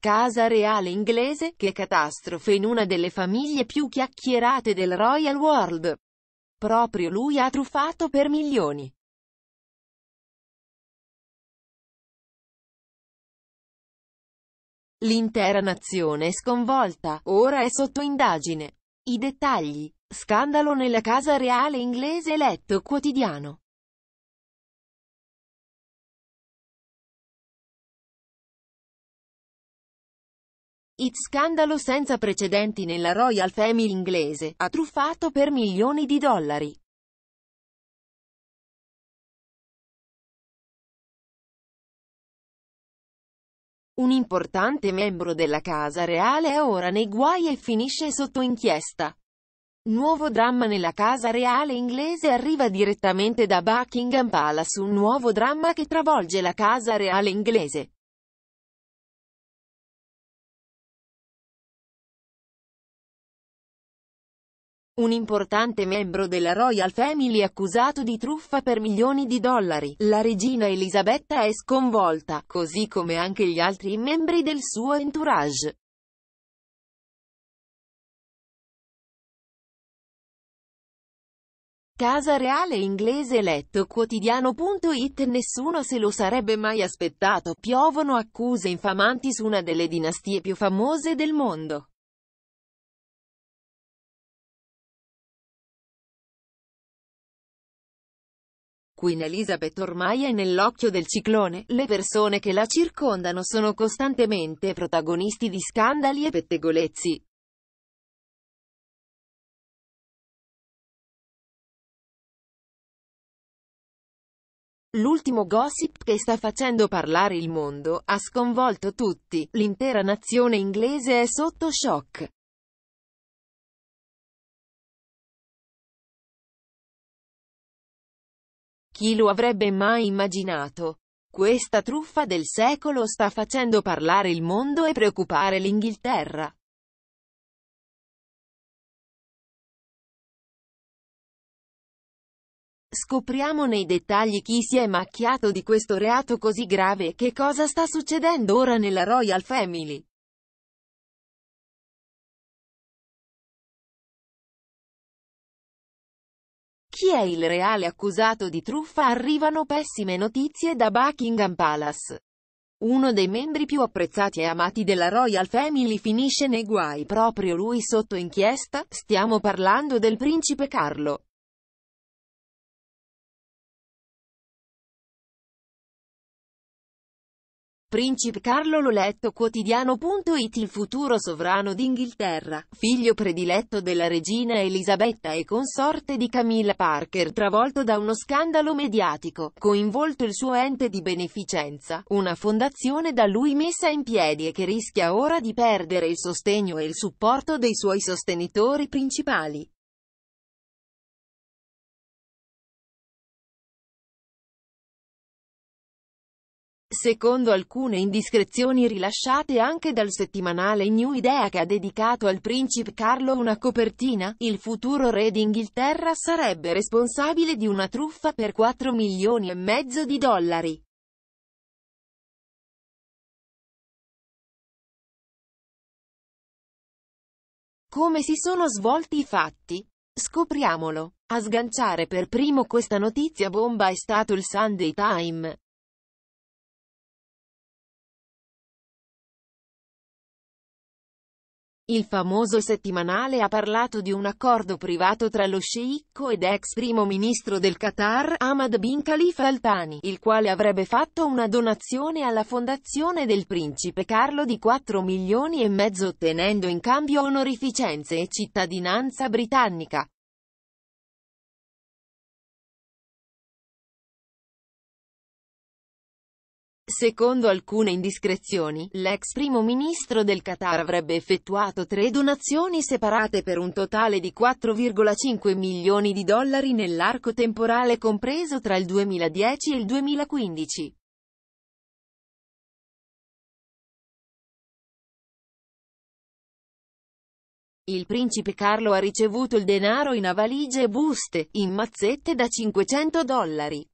casa reale inglese, che catastrofe in una delle famiglie più chiacchierate del Royal World. Proprio lui ha truffato per milioni. L'intera nazione è sconvolta, ora è sotto indagine. I dettagli. Scandalo nella casa reale inglese letto quotidiano. It scandalo senza precedenti nella Royal Family inglese, ha truffato per milioni di dollari. Un importante membro della casa reale è ora nei guai e finisce sotto inchiesta. Nuovo dramma nella casa reale inglese arriva direttamente da Buckingham Palace un nuovo dramma che travolge la casa reale inglese. un importante membro della Royal Family accusato di truffa per milioni di dollari. La regina Elisabetta è sconvolta, così come anche gli altri membri del suo entourage. Casa Reale inglese letto quotidiano.it Nessuno se lo sarebbe mai aspettato, piovono accuse infamanti su una delle dinastie più famose del mondo. Queen Elizabeth ormai è nell'occhio del ciclone, le persone che la circondano sono costantemente protagonisti di scandali e pettegolezzi. L'ultimo gossip che sta facendo parlare il mondo ha sconvolto tutti, l'intera nazione inglese è sotto shock. Chi lo avrebbe mai immaginato? Questa truffa del secolo sta facendo parlare il mondo e preoccupare l'Inghilterra. Scopriamo nei dettagli chi si è macchiato di questo reato così grave e che cosa sta succedendo ora nella Royal Family. chi è il reale accusato di truffa arrivano pessime notizie da Buckingham Palace. Uno dei membri più apprezzati e amati della Royal Family finisce nei guai proprio lui sotto inchiesta, stiamo parlando del principe Carlo. Principe Carlo Loletto Quotidiano.it Il futuro sovrano d'Inghilterra, figlio prediletto della regina Elisabetta e consorte di Camilla Parker travolto da uno scandalo mediatico, coinvolto il suo ente di beneficenza, una fondazione da lui messa in piedi e che rischia ora di perdere il sostegno e il supporto dei suoi sostenitori principali. Secondo alcune indiscrezioni rilasciate anche dal settimanale New Idea che ha dedicato al principe Carlo una copertina, il futuro re d'Inghilterra sarebbe responsabile di una truffa per 4 milioni e mezzo di dollari. Come si sono svolti i fatti? Scopriamolo. A sganciare per primo questa notizia bomba è stato il Sunday Time, Il famoso settimanale ha parlato di un accordo privato tra lo sceicco ed ex primo ministro del Qatar, Ahmad bin Khalifa Al-Thani, il quale avrebbe fatto una donazione alla fondazione del principe Carlo di 4 milioni e mezzo ottenendo in cambio onorificenze e cittadinanza britannica. Secondo alcune indiscrezioni, l'ex primo ministro del Qatar avrebbe effettuato tre donazioni separate per un totale di 4,5 milioni di dollari nell'arco temporale compreso tra il 2010 e il 2015. Il principe Carlo ha ricevuto il denaro in a valigie e buste, in mazzette da 500 dollari.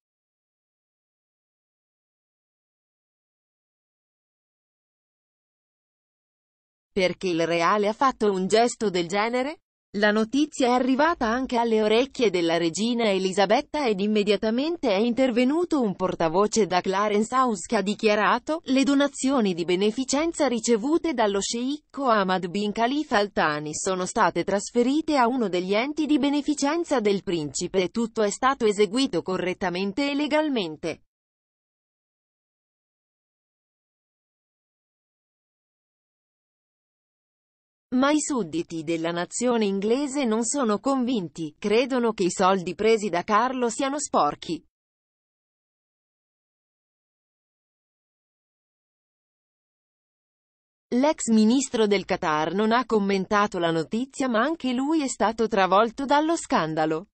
Perché il reale ha fatto un gesto del genere? La notizia è arrivata anche alle orecchie della regina Elisabetta ed immediatamente è intervenuto un portavoce da Clarence House che ha dichiarato «Le donazioni di beneficenza ricevute dallo sceicco Ahmad bin Khalifa Al-Thani sono state trasferite a uno degli enti di beneficenza del principe e tutto è stato eseguito correttamente e legalmente». Ma i sudditi della nazione inglese non sono convinti, credono che i soldi presi da Carlo siano sporchi. L'ex ministro del Qatar non ha commentato la notizia ma anche lui è stato travolto dallo scandalo.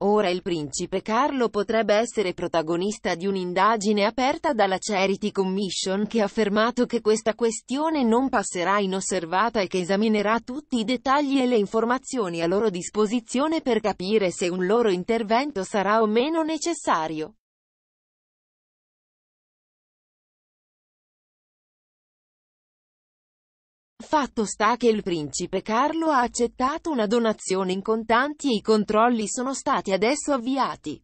Ora il principe Carlo potrebbe essere protagonista di un'indagine aperta dalla Charity Commission che ha affermato che questa questione non passerà inosservata e che esaminerà tutti i dettagli e le informazioni a loro disposizione per capire se un loro intervento sarà o meno necessario. Fatto sta che il principe Carlo ha accettato una donazione in contanti e i controlli sono stati adesso avviati.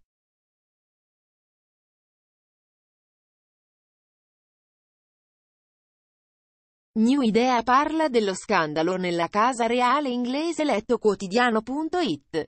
New Idea parla dello scandalo nella casa reale inglese letto quotidiano.it.